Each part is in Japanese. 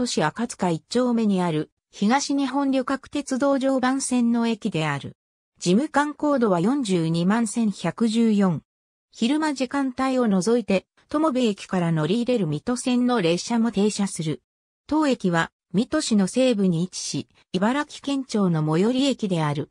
都市赤塚一丁目にある東日本旅客鉄道常磐線の駅である。事務官高度は42万1114。昼間時間帯を除いて、友部駅から乗り入れる水戸線の列車も停車する。当駅は、水戸市の西部に位置し、茨城県庁の最寄り駅である。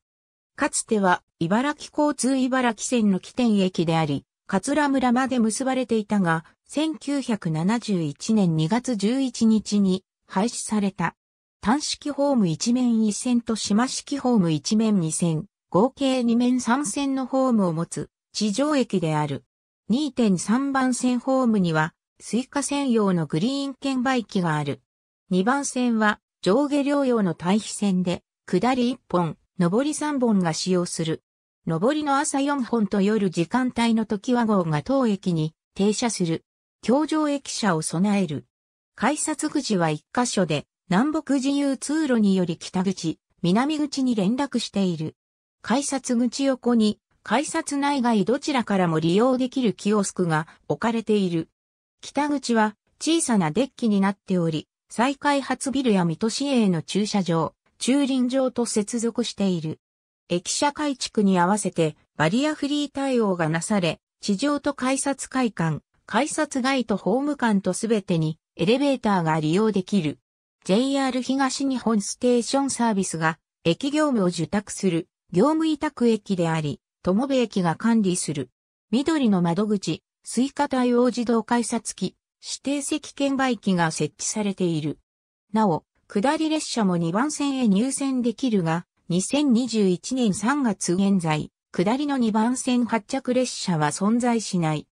かつては、茨城交通茨城線の起点駅であり、桂村まで結ばれていたが、1971年2月11日に廃止された。単式ホーム1面1線と島式ホーム1面2線、合計2面3線のホームを持つ地上駅である。2.3番線ホームには、スイカ専用のグリーン券売機がある。2番線は上下両用の対比線で、下り1本、上り3本が使用する。上りの朝4本と夜時間帯の時は号が当駅に停車する。橋上駅舎を備える。改札口は一箇所で、南北自由通路により北口、南口に連絡している。改札口横に、改札内外どちらからも利用できるキオスクが置かれている。北口は小さなデッキになっており、再開発ビルや水戸市営の駐車場、駐輪場と接続している。駅舎改築に合わせてバリアフリー対応がなされ、地上と改札会館、改札外とホーム間とすべてにエレベーターが利用できる。JR 東日本ステーションサービスが駅業務を受託する業務委託駅であり、友部駅が管理する。緑の窓口、スイカ対応自動改札機、指定席券売機が設置されている。なお、下り列車も2番線へ入線できるが、2021年3月現在、下りの2番線発着列車は存在しない。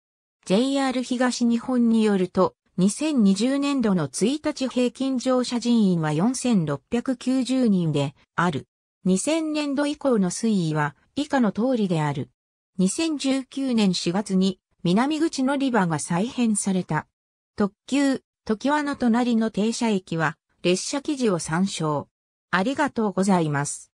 JR 東日本によると、2020年度の1日平均乗車人員は4690人である。2000年度以降の推移は以下の通りである。2019年4月に南口乗り場が再編された。特急、時和の隣の停車駅は列車記事を参照。ありがとうございます。